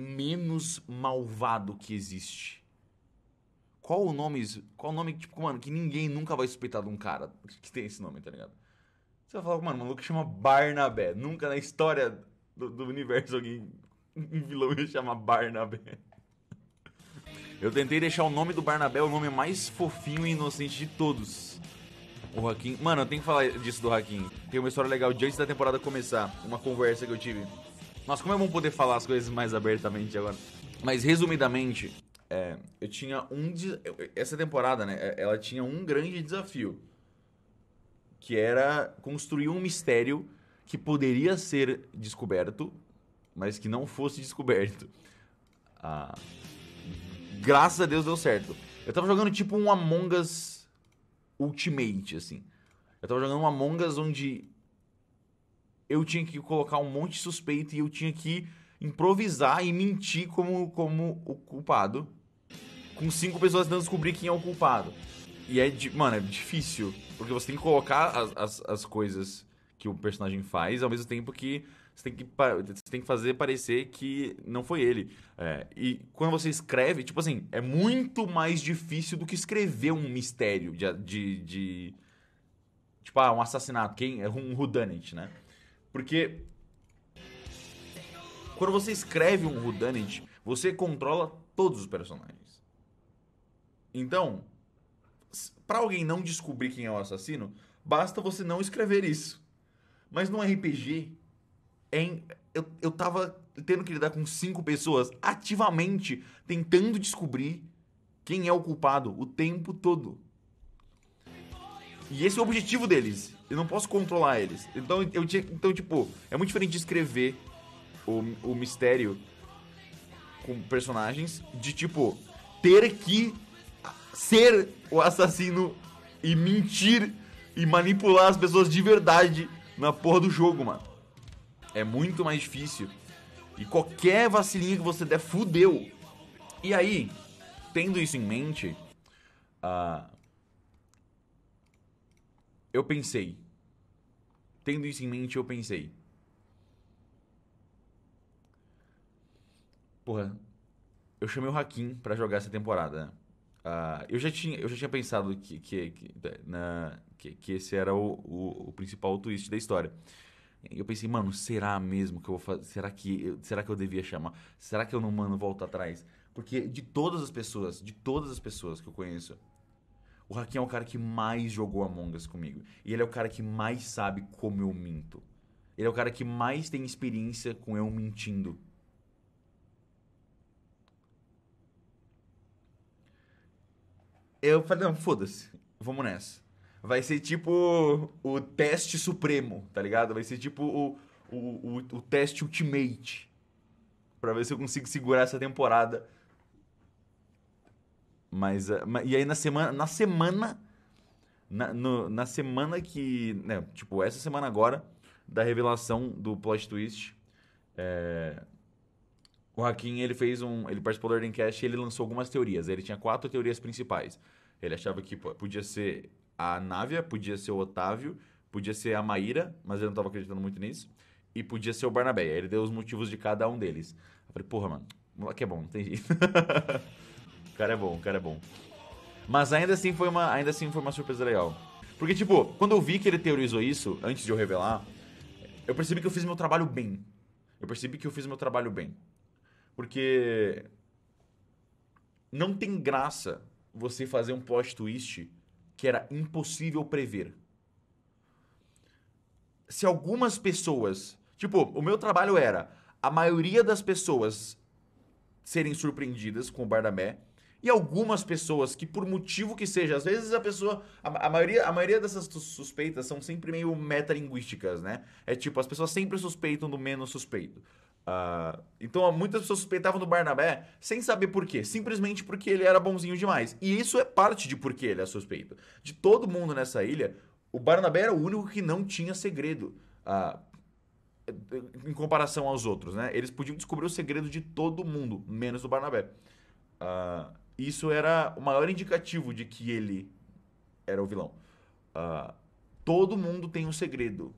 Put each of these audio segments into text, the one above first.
menos malvado que existe? Qual o nome, qual o nome tipo, mano, que ninguém nunca vai suspeitar de um cara que tem esse nome, tá ligado? Você vai falar, mano, o maluco chama Barnabé. Nunca na história do, do universo alguém, um vilão ia chamar Barnabé. Eu tentei deixar o nome do Barnabé o nome mais fofinho e inocente de todos. O Hakim. Mano, eu tenho que falar disso do Hakim. Tem uma história legal de antes da temporada começar. Uma conversa que eu tive nossa, como é bom poder falar as coisas mais abertamente agora. Mas resumidamente, é, eu tinha um. De... Essa temporada, né? É, ela tinha um grande desafio. Que era construir um mistério que poderia ser descoberto, mas que não fosse descoberto. Ah, graças a Deus deu certo. Eu tava jogando tipo um Among Us Ultimate, assim. Eu tava jogando um Among Us onde eu tinha que colocar um monte de suspeito e eu tinha que improvisar e mentir como, como o culpado. Com cinco pessoas tentando descobrir quem é o culpado. E é, mano, é difícil. Porque você tem que colocar as, as, as coisas que o personagem faz ao mesmo tempo que você tem que, você tem que fazer parecer que não foi ele. É, e quando você escreve, tipo assim, é muito mais difícil do que escrever um mistério de. de, de tipo, ah, um assassinato, quem, um whodunit, né? Porque quando você escreve um Rudanit, você controla todos os personagens. Então, para alguém não descobrir quem é o assassino, basta você não escrever isso. Mas no RPG, em, eu, eu tava tendo que lidar com cinco pessoas ativamente tentando descobrir quem é o culpado o tempo todo. E esse é o objetivo deles. Eu não posso controlar eles. Então, eu tinha, então tipo, é muito diferente de escrever o, o mistério com personagens de, tipo, ter que ser o assassino e mentir e manipular as pessoas de verdade na porra do jogo, mano. É muito mais difícil. E qualquer vacilinha que você der, fudeu. E aí, tendo isso em mente, uh, eu pensei, Tendo isso em mente, eu pensei. Porra, eu chamei o Hakim para jogar essa temporada. Né? Uh, eu, já tinha, eu já tinha pensado que, que, que, na, que, que esse era o, o, o, principal twist da história. Eu pensei, mano, será mesmo que eu vou fazer? Será que eu, será que eu devia chamar? Será que eu não mando volta atrás? Porque de todas as pessoas, de todas as pessoas que eu conheço, o Hakim é o cara que mais jogou Among Us comigo. E ele é o cara que mais sabe como eu minto. Ele é o cara que mais tem experiência com eu mentindo. Eu falei, não, foda-se. Vamos nessa. Vai ser tipo o teste supremo, tá ligado? Vai ser tipo o, o, o, o teste ultimate. Pra ver se eu consigo segurar essa temporada mas, eh, e aí na semana, na semana, na, no, na semana que, né, tipo, essa semana agora, da revelação do plot twist, é, o Hakim, ele fez um, ele participou do Ordencast e ele lançou algumas teorias. Ele tinha quatro teorias principais. Ele achava que podia ser a Návia, podia ser o Otávio, podia ser a Maíra, mas ele não estava acreditando muito nisso, e podia ser o Barnabé. Aí ele deu os motivos de cada um deles. Eu falei, porra, mano, que é bom, não tem jeito. cara é bom, o cara é bom. Mas ainda assim foi uma, ainda assim foi uma surpresa legal. Porque, tipo, quando eu vi que ele teorizou isso, antes de eu revelar, eu percebi que eu fiz meu trabalho bem. Eu percebi que eu fiz meu trabalho bem. Porque não tem graça você fazer um plot twist que era impossível prever. Se algumas pessoas. Tipo, o meu trabalho era a maioria das pessoas serem surpreendidas com o Bardamé. E algumas pessoas que, por motivo que seja, às vezes a pessoa. A, a maioria, a maioria dessas suspeitas são sempre meio metalinguísticas, né? É tipo, as pessoas sempre suspeitam do menos suspeito. Uh, então muitas pessoas suspeitavam do Barnabé sem saber por quê, simplesmente porque ele era bonzinho demais. E isso é parte de por que ele é suspeito. De todo mundo nessa ilha, o Barnabé era o único que não tinha segredo. Uh, em comparação aos outros, né? Eles podiam descobrir o segredo de todo mundo, menos do Barnabé. Uh, isso era o maior indicativo de que ele era o vilão. Uh, todo mundo tem um segredo.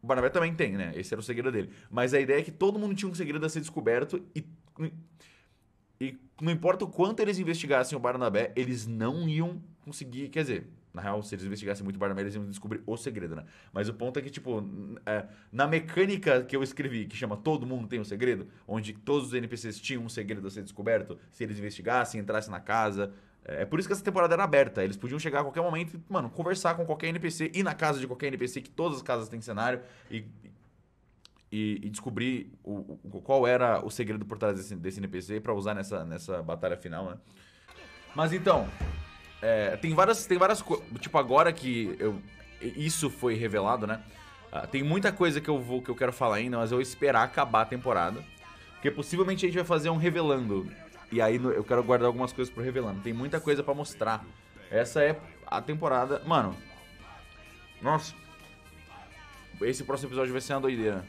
O Barnabé também tem, né? Esse era o segredo dele. Mas a ideia é que todo mundo tinha um segredo a ser descoberto e. E não importa o quanto eles investigassem o Barnabé, eles não iam conseguir. Quer dizer, na real, se eles investigassem muito o Barnabé, eles iam descobrir o segredo, né? Mas o ponto é que, tipo, é, na mecânica que eu escrevi, que chama Todo Mundo Tem um Segredo, onde todos os NPCs tinham um segredo a ser descoberto, se eles investigassem, entrassem na casa. É, é por isso que essa temporada era aberta. Eles podiam chegar a qualquer momento e, mano, conversar com qualquer NPC, ir na casa de qualquer NPC, que todas as casas têm cenário, e, e, e descobrir o, o, qual era o segredo por trás desse, desse NPC para usar nessa, nessa batalha final, né? Mas então, é, tem várias. Tem várias Tipo, agora que eu, isso foi revelado, né? Uh, tem muita coisa que eu vou que eu quero falar ainda, mas eu vou esperar acabar a temporada. Porque possivelmente a gente vai fazer um revelando. E aí eu quero guardar algumas coisas pro revelando. Tem muita coisa para mostrar. Essa é a temporada. Mano. Nossa. Esse próximo episódio vai ser uma doideira.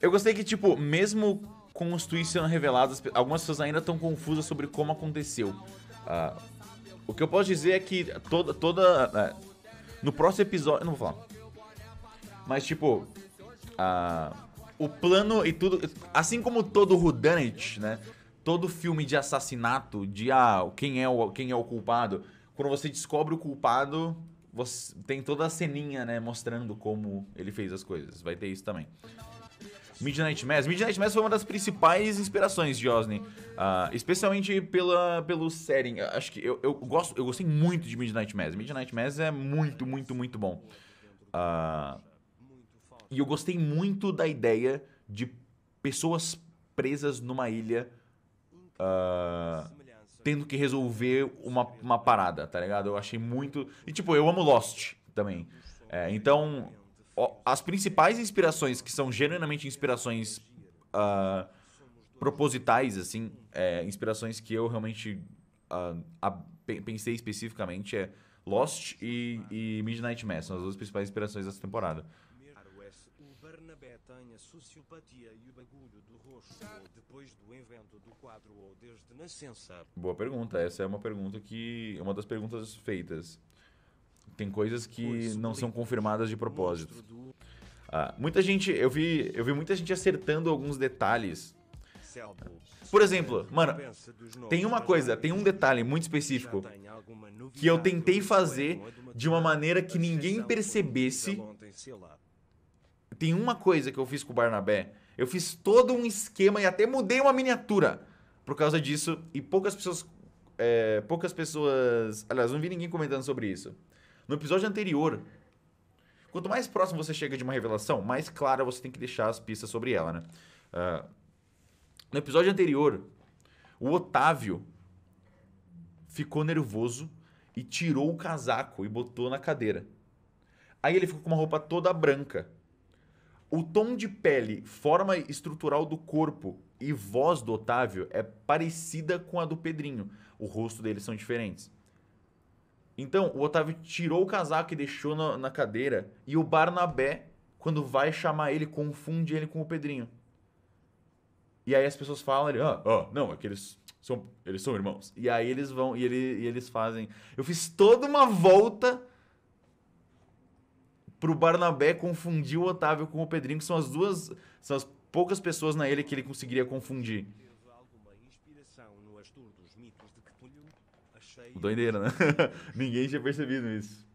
Eu gostei que, tipo, mesmo com os tweets sendo revelados, algumas pessoas ainda estão confusas sobre como aconteceu. Uh, o que eu posso dizer é que toda. toda é, no próximo episódio. Não vou falar. Mas, tipo. A, o plano e tudo. Assim como todo Rudanit, né? Todo filme de assassinato, de ah, quem é o, quem é o culpado. Quando você descobre o culpado, você tem toda a ceninha, né? Mostrando como ele fez as coisas. Vai ter isso também. Midnight Mass. Midnight Mass foi uma das principais inspirações de Osni. Uh, especialmente pela, pelo setting. Eu acho que eu, eu, gosto, eu gostei muito de Midnight Mass. Midnight Mass é muito, muito, muito bom. Uh, e eu gostei muito da ideia de pessoas presas numa ilha uh, tendo que resolver uma, uma parada, tá ligado? Eu achei muito. E tipo, eu amo Lost também. É, então, as principais inspirações que são genuinamente inspirações uh, propositais, assim, é, inspirações que eu realmente uh, a, pensei especificamente é Lost e, e, Midnight Mass, são as duas principais inspirações dessa temporada. tem a sociopatia e o bagulho do rosto depois do invento do quadro ou desde nascença? Boa pergunta. Essa é uma pergunta que. É uma das perguntas feitas. Tem coisas que não são confirmadas de propósito. Ah, muita gente, eu vi, eu vi muita gente acertando alguns detalhes. Por exemplo, mano, tem uma coisa, tem um detalhe muito específico que eu tentei é fazer de uma maneira que ninguém percebesse. Tem uma coisa que eu fiz com o Barnabé. Eu fiz todo um esquema e até mudei uma miniatura por causa disso e poucas pessoas, é, poucas pessoas, aliás, não vi ninguém comentando sobre isso no episódio anterior. Quanto mais próximo você chega de uma revelação, mais clara você tem que deixar as pistas sobre ela, né? Uh, no episódio anterior, o Otávio ficou nervoso e tirou o casaco e botou na cadeira. Aí ele ficou com uma roupa toda branca. O tom de pele, forma estrutural do corpo e voz do Otávio é parecida com a do Pedrinho. O rosto deles são diferentes. Então, o Otávio tirou o casaco e deixou na, na cadeira. E o Barnabé, quando vai chamar ele, confunde ele com o Pedrinho. E aí as pessoas falam, ele, ah, não, é que eles são, eles são irmãos. E aí eles vão, e, ele, e eles fazem. Eu fiz toda uma volta pro Barnabé confundir o Otávio com o Pedrinho, que são as duas, são as poucas pessoas na ilha que ele conseguiria confundir. Doideira, né? Ninguém tinha percebido isso.